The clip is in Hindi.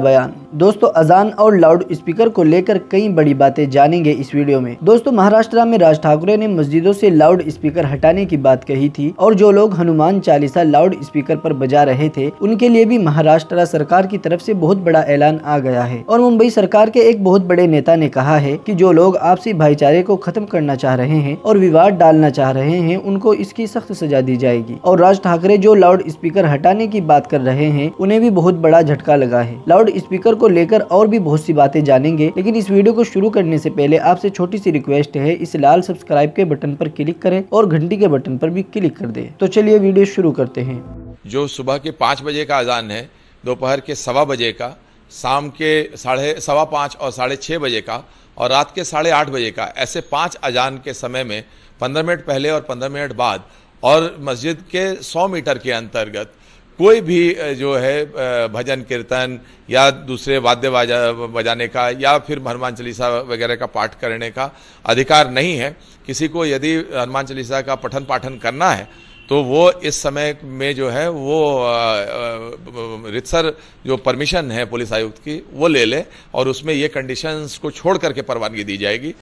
बयान दोस्तों अजान और लाउड स्पीकर को लेकर कई बड़ी बातें जानेंगे इस वीडियो में दोस्तों महाराष्ट्र में राज ठाकरे ने मस्जिदों से लाउड स्पीकर हटाने की बात कही थी और जो लोग हनुमान चालीसा लाउड स्पीकर पर बजा रहे थे उनके लिए भी महाराष्ट्र सरकार की तरफ से बहुत बड़ा ऐलान आ गया है और मुंबई सरकार के एक बहुत बड़े नेता ने कहा है की जो लोग आपसी भाईचारे को खत्म करना चाह रहे हैं और विवाद डालना चाह रहे हैं उनको इसकी सख्त सजा दी जाएगी और राज ठाकरे जो लाउड स्पीकर हटाने की बात कर रहे हैं उन्हें भी बहुत बड़ा झटका लगा है लाउड लाउड स्पीकर को लेकर और भी बहुत सी बातें जानेंगे लेकिन इस वीडियो को शुरू करने से पहले आपसे छोटी सी रिक्वेस्ट है इस लाल सब्सक्राइब के बटन पर क्लिक करें और घंटी के बटन पर भी क्लिक कर दे तो चलिए वीडियो शुरू करते हैं जो सुबह के पाँच बजे का अजान है दोपहर के सवा बजे का शाम के साढ़े सवा पाँच और साढ़े छः बजे का और रात के साढ़े आठ बजे का ऐसे पाँच अजान के समय में पंद्रह मिनट पहले और पंद्रह मिनट बाद और मस्जिद के सौ मीटर के अंतर्गत कोई भी जो है भजन कीर्तन या दूसरे वाद्य बजाने का या फिर हनुमान चालीसा वगैरह का पाठ करने का अधिकार नहीं है किसी को यदि हनुमान चालीसा का पठन पाठन करना है तो वो इस समय में जो है वो रितसर जो परमिशन है पुलिस आयुक्त की वो ले ले और उसमें ये कंडीशंस को छोड़ करके परवानगी दी जाएगी